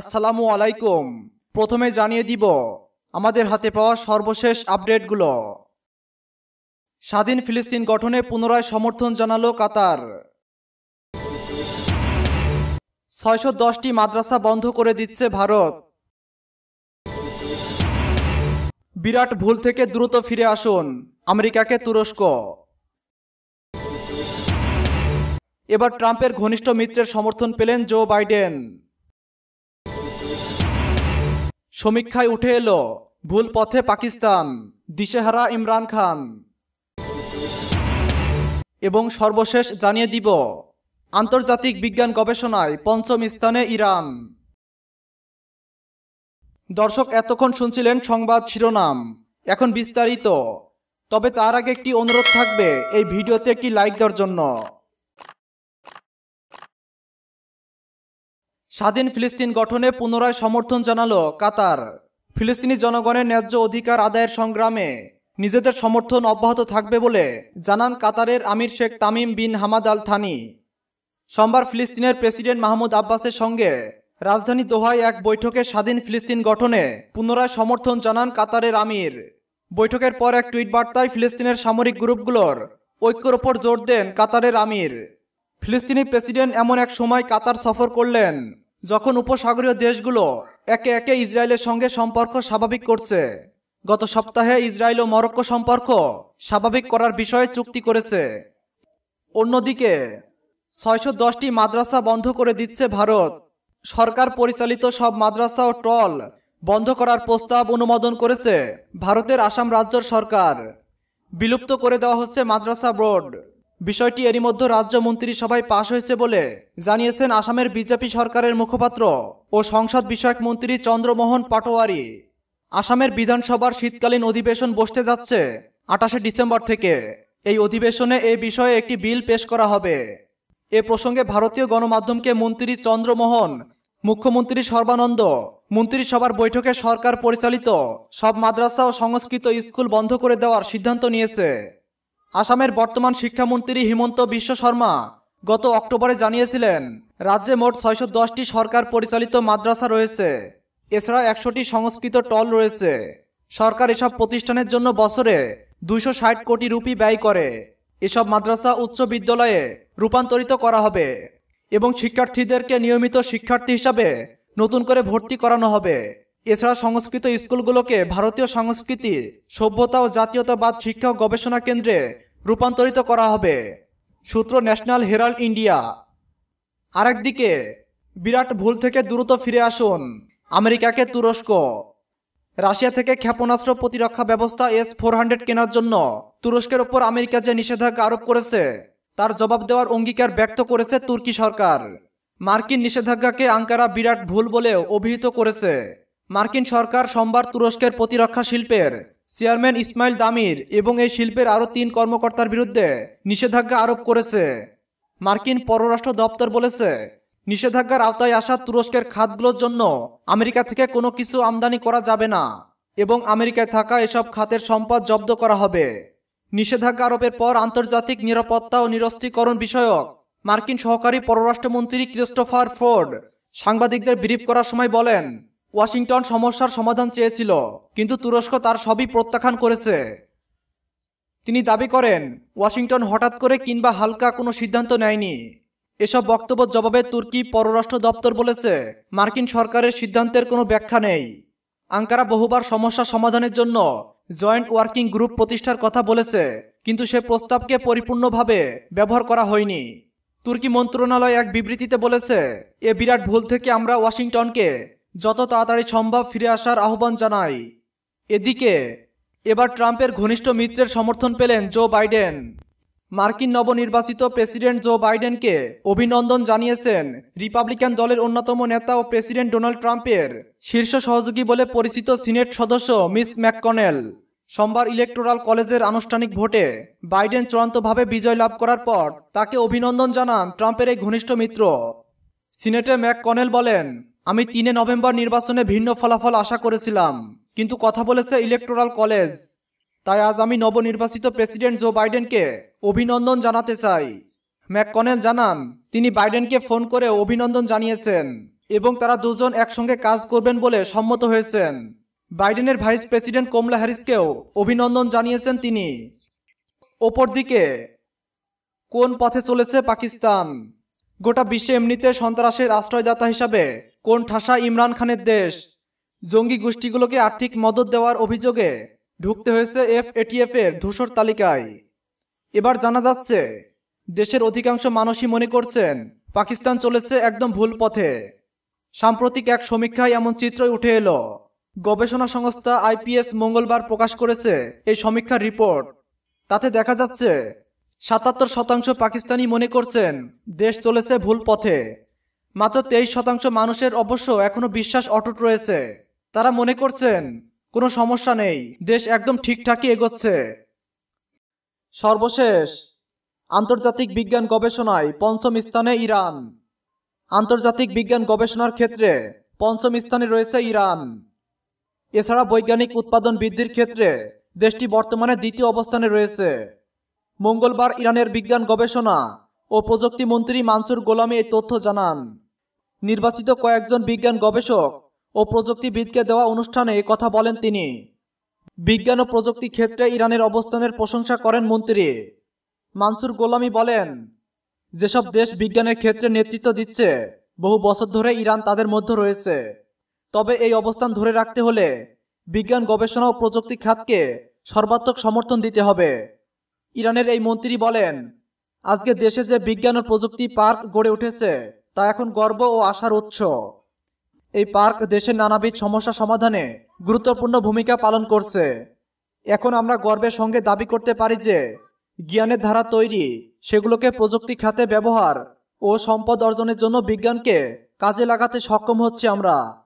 আসসালামু আলাইকুম প্রথমে জানিয়ে দিব আমাদের হাতে পাওয়া সর্বশেষ আপডেটগুলো স্বাধীন ফিলিস্তিন গঠনে পুনরায় সমর্থন জানালো কাতার ছয়শো দশটি মাদ্রাসা বন্ধ করে দিচ্ছে ভারত বিরাট ভুল থেকে দ্রুত ফিরে আসুন আমেরিকাকে তুরস্ক এবার ট্রাম্পের ঘনিষ্ঠ মিত্রের সমর্থন পেলেন জো বাইডেন সমীক্ষায় উঠে এলো ভুল পথে পাকিস্তান দিশেহারা ইমরান খান এবং সর্বশেষ জানিয়ে দিব আন্তর্জাতিক বিজ্ঞান গবেষণায় পঞ্চম স্থানে ইরান দর্শক এতক্ষণ শুনছিলেন সংবাদ শিরোনাম এখন বিস্তারিত তবে তার আগে একটি অনুরোধ থাকবে এই ভিডিওতে একটি লাইক দেওয়ার জন্য স্বাধীন ফিলিস্তিন গঠনে পুনরায় সমর্থন জানাল কাতার ফিলিস্তিনি জনগণের ন্যায্য অধিকার আদায়ের সংগ্রামে নিজেদের সমর্থন অব্যাহত থাকবে বলে জানান কাতারের আমির Sheikh Tamim bin Hamad Al Thani সোমবার ফিলিস্তিনের প্রেসিডেন্ট মাহমুদ আব্বাসের সঙ্গে রাজধানী দোহায় এক বৈঠকে স্বাধীন ফিলিস্তিন গঠনে পুনরায় সমর্থন জানান কাতারের আমির বৈঠকের পর এক টুইট বার্তায় ফিলিস্তিনের সামরিক গ্রুপগুলোর ঐক্যর ওপর জোর দেন কাতারের আমির ফিলিস্তিনি প্রেসিডেন্ট এমন এক সময় কাতার সফর করলেন যখন উপসাগরীয় দেশগুলো একে একে ইসরায়েলের সঙ্গে সম্পর্ক স্বাভাবিক করছে গত সপ্তাহে ইসরায়েল ও মরক্কো সম্পর্ক স্বাভাবিক করার বিষয়ে চুক্তি করেছে অন্যদিকে ছয়শো দশটি মাদ্রাসা বন্ধ করে দিচ্ছে ভারত সরকার পরিচালিত সব মাদ্রাসা ও টল বন্ধ করার প্রস্তাব অনুমোদন করেছে ভারতের আসাম রাজ্যর সরকার বিলুপ্ত করে দেওয়া হচ্ছে মাদ্রাসা বোর্ড বিষয়টি এরই মধ্যে রাজ্য সভায় পাশ হয়েছে বলে জানিয়েছেন আসামের বিজেপি সরকারের মুখপাত্র ও সংসদ বিষয়ক মন্ত্রী চন্দ্রমোহন পাটোয়ারি আসামের বিধানসভার শীতকালীন অধিবেশন বসতে যাচ্ছে আটাশে ডিসেম্বর থেকে এই অধিবেশনে এ বিষয়ে একটি বিল পেশ করা হবে এ প্রসঙ্গে ভারতীয় গণমাধ্যমকে মন্ত্রী চন্দ্রমোহন মুখ্যমন্ত্রী সর্বানন্দ মন্ত্রিসভার বৈঠকে সরকার পরিচালিত সব মাদ্রাসা ও সংস্কৃত স্কুল বন্ধ করে দেওয়ার সিদ্ধান্ত নিয়েছে আসামের বর্তমান শিক্ষামন্ত্রী হিমন্ত বিশ্ব শর্মা গত অক্টোবরে জানিয়েছিলেন রাজ্যে মোট ছয়শো দশটি সরকার পরিচালিত মাদ্রাসা রয়েছে এছাড়া একশোটি সংস্কৃত টল রয়েছে সরকার এসব প্রতিষ্ঠানের জন্য বছরে দুইশো ষাট কোটি রুপি ব্যয় করে এসব মাদ্রাসা উচ্চ বিদ্যালয়ে রূপান্তরিত করা হবে এবং শিক্ষার্থীদেরকে নিয়মিত শিক্ষার্থী হিসাবে নতুন করে ভর্তি করানো হবে এছাড়া সংস্কৃত স্কুলগুলোকে ভারতীয় সংস্কৃতি সভ্যতা ও জাতীয়তাবাদ শিক্ষা গবেষণা কেন্দ্রে রূপান্তরিত করা হবে সূত্র ন্যাশনাল হেরাল্ড ইন্ডিয়া আরেকদিকে বিরাট ভুল থেকে দ্রুত ফিরে আসুন আমেরিকাকে তুরস্ক রাশিয়া থেকে ক্ষেপণাস্ত্র প্রতিরক্ষা ব্যবস্থা এস ফোর হান্ড্রেড কেনার জন্য তুরস্কের ওপর আমেরিকা যে নিষেধাজ্ঞা আরোপ করেছে তার জবাব দেওয়ার অঙ্গীকার ব্যক্ত করেছে তুর্কি সরকার মার্কিন নিষেধাজ্ঞাকে আঙ্কারা বিরাট ভুল বলে অভিহিত করেছে মার্কিন সরকার সোমবার তুরস্কের প্রতিরক্ষা শিল্পের চেয়ারম্যান ইসমাইল দামির এবং এই শিল্পের আরও তিন কর্মকর্তার বিরুদ্ধে নিষেধাজ্ঞা আরোপ করেছে মার্কিন পররাষ্ট্র দপ্তর বলেছে নিষেধাজ্ঞার আওতায় আসা তুরস্কের খাতগুলোর জন্য আমেরিকা থেকে কোনো কিছু আমদানি করা যাবে না এবং আমেরিকায় থাকা এসব খাতের সম্পদ জব্দ করা হবে নিষেধাজ্ঞা আরোপের পর আন্তর্জাতিক নিরাপত্তা ও নিরস্ত্রীকরণ বিষয়ক মার্কিন সহকারী পররাষ্ট্রমন্ত্রী ক্রিস্টোফার ফোর্ড সাংবাদিকদের ব্রিফ করার সময় বলেন ওয়াশিংটন সমস্যার সমাধান চেয়েছিল কিন্তু তুরস্ক তার সবই প্রত্যাখ্যান করেছে তিনি দাবি করেন ওয়াশিংটন হঠাৎ করে কিংবা হালকা কোনো সিদ্ধান্ত নেয়নি এসব বক্তব্য জবাবে তুর্কি পররাষ্ট্র দপ্তর বলেছে মার্কিন সরকারের সিদ্ধান্তের কোনো ব্যাখ্যা নেই আঙ্কারা বহুবার সমস্যা সমাধানের জন্য জয়েন্ট ওয়ার্কিং গ্রুপ প্রতিষ্ঠার কথা বলেছে কিন্তু সে প্রস্তাবকে পরিপূর্ণভাবে ব্যবহার করা হয়নি তুর্কি মন্ত্রণালয় এক বিবৃতিতে বলেছে এ বিরাট ভুল থেকে আমরা ওয়াশিংটনকে যত তাড়াতাড়ি সম্ভব ফিরে আসার আহ্বান জানায় এদিকে এবার ট্রাম্পের ঘনিষ্ঠ মিত্রের সমর্থন পেলেন জো বাইডেন মার্কিন নবনির্বাচিত প্রেসিডেন্ট জো বাইডেনকে অভিনন্দন জানিয়েছেন রিপাবলিকান দলের অন্যতম নেতা ও প্রেসিডেন্ট ডোনাল্ড ট্রাম্পের শীর্ষ সহযোগী বলে পরিচিত সিনেট সদস্য মিস ম্যাককনেল সোমবার ইলেকটোরাল কলেজের আনুষ্ঠানিক ভোটে বাইডেন চূড়ান্তভাবে বিজয় লাভ করার পর তাকে অভিনন্দন জানান ট্রাম্পের এই ঘনিষ্ঠ মিত্র সিনেটে ম্যাককনেল বলেন আমি তিনে নভেম্বর নির্বাচনে ভিন্ন ফলাফল আশা করেছিলাম কিন্তু কথা বলেছে ইলেকট্রাল কলেজ তাই আজ আমি নবনির্বাচিত প্রেসিডেন্ট জো বাইডেনকে অভিনন্দন জানাতে চাই ম্যাককনেল জানান তিনি বাইডেনকে ফোন করে অভিনন্দন জানিয়েছেন এবং তারা দুজন একসঙ্গে কাজ করবেন বলে সম্মত হয়েছেন বাইডেনের ভাইস প্রেসিডেন্ট কমলা হ্যারিসকেও অভিনন্দন জানিয়েছেন তিনি অপরদিকে কোন পথে চলেছে পাকিস্তান গোটা বিশ্বে এমনিতে সন্ত্রাসের আশ্রয়দাতা হিসাবে কোন ঠাসা ইমরান খানের দেশ জঙ্গি গোষ্ঠীগুলোকে আর্থিক মদত দেওয়ার অভিযোগে ঢুকতে হয়েছে এফ এটিএফ এর ধূসর তালিকায় এবার জানা যাচ্ছে দেশের অধিকাংশ মানুষই মনে করছেন পাকিস্তান চলেছে একদম ভুল পথে সাম্প্রতিক এক সমীক্ষায় এমন চিত্রই উঠে এলো গবেষণা সংস্থা আইপিএস মঙ্গলবার প্রকাশ করেছে এই সমীক্ষার রিপোর্ট তাতে দেখা যাচ্ছে সাতাত্তর শতাংশ পাকিস্তানি মনে করছেন দেশ চলেছে ভুল পথে মাত্র তেইশ শতাংশ মানুষের অবশ্য এখনও বিশ্বাস অটুট রয়েছে তারা মনে করছেন কোনো সমস্যা নেই দেশ একদম ঠিকঠাকই এগোচ্ছে সর্বশেষ আন্তর্জাতিক বিজ্ঞান গবেষণায় পঞ্চম স্থানে ইরান আন্তর্জাতিক বিজ্ঞান গবেষণার ক্ষেত্রে পঞ্চম স্থানে রয়েছে ইরান এছাড়া বৈজ্ঞানিক উৎপাদন বৃদ্ধির ক্ষেত্রে দেশটি বর্তমানে দ্বিতীয় অবস্থানে রয়েছে মঙ্গলবার ইরানের বিজ্ঞান গবেষণা ও প্রযুক্তি মন্ত্রী মানসুর গোলামী এই তথ্য জানান নির্বাচিত কয়েকজন বিজ্ঞান গবেষক ও প্রযুক্তিবিদকে দেওয়া অনুষ্ঠানে কথা বলেন তিনি বিজ্ঞান ও প্রযুক্তি ক্ষেত্রে ইরানের অবস্থানের প্রশংসা করেন মন্ত্রী মানসুর গোলামি বলেন যেসব দেশ বিজ্ঞানের ক্ষেত্রে নেতৃত্ব দিচ্ছে বহু বছর ধরে ইরান তাদের মধ্যে রয়েছে তবে এই অবস্থান ধরে রাখতে হলে বিজ্ঞান গবেষণা ও প্রযুক্তি খাতকে সর্বাত্মক সমর্থন দিতে হবে ইরানের এই মন্ত্রী বলেন আজকে দেশে যে বিজ্ঞান ও প্রযুক্তি পার্ক গড়ে উঠেছে তা এখন গর্ব ও আশার উৎস এই পার্ক দেশের নানাবিধ সমস্যা সমাধানে গুরুত্বপূর্ণ ভূমিকা পালন করছে এখন আমরা গর্বের সঙ্গে দাবি করতে পারি যে জ্ঞানের ধারা তৈরি সেগুলোকে প্রযুক্তি খাতে ব্যবহার ও সম্পদ অর্জনের জন্য বিজ্ঞানকে কাজে লাগাতে সক্ষম হচ্ছে আমরা